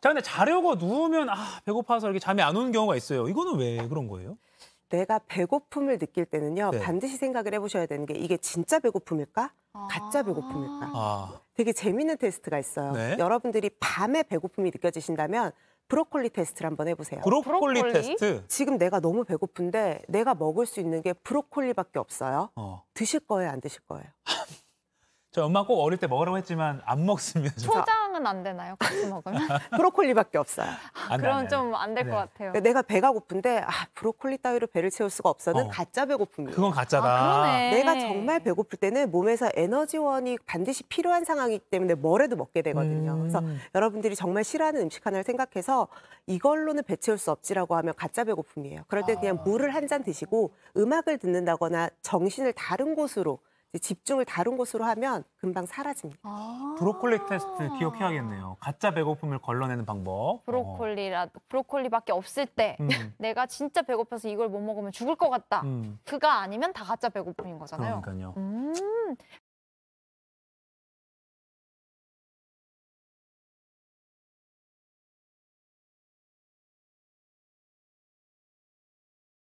자, 근데 자려고 누우면 아, 배고파서 이렇게 잠이 안 오는 경우가 있어요. 이거는 왜 그런 거예요? 내가 배고픔을 느낄 때는요 네. 반드시 생각을 해보셔야 되는 게 이게 진짜 배고픔일까 가짜 배고픔일까 아 되게 재밌는 테스트가 있어요 네? 여러분들이 밤에 배고픔이 느껴지신다면 브로콜리 테스트를 한번 해보세요 브로콜리, 브로콜리, 테스트 지금 내가 너무 배고픈데 내가 먹을 수 있는 게 브로콜리밖에 없어요 어. 드실 거예요 안 드실 거예요 저 엄마 꼭 어릴 때 먹으라고 했지만 안 먹습니다. 초장 쌈은 안 되나요? 같이 먹으면? 브로콜리밖에 없어요. 아, 그럼 좀 안 될것 네. 같아요. 내가 배가 고픈데 아, 브로콜리 따위로 배를 채울 수가 없어는 어. 가짜 배고픔이에요. 그건 가짜다. 아, 내가 정말 배고플 때는 몸에서 에너지원이 반드시 필요한 상황이기 때문에 뭘 해도 먹게 되거든요. 음. 그래서 여러분들이 정말 싫어하는 음식 하나를 생각해서 이걸로는 배 채울 수 없지라고 하면 가짜 배고픔이에요. 그럴 때 아. 그냥 물을 한 잔 드시고 음악을 듣는다거나 정신을 다른 곳으로 집중을 다른 곳으로 하면 금방 사라집니다. 아 브로콜리 테스트 기억해야겠네요. 가짜 배고픔을 걸러내는 방법. 브로콜리라 어. 브로콜리밖에 없을 때 음. 내가 진짜 배고파서 이걸 못 먹으면 죽을 것 같다. 음. 그가 아니면 다 가짜 배고픔인 거잖아요. 그러니까요. 음,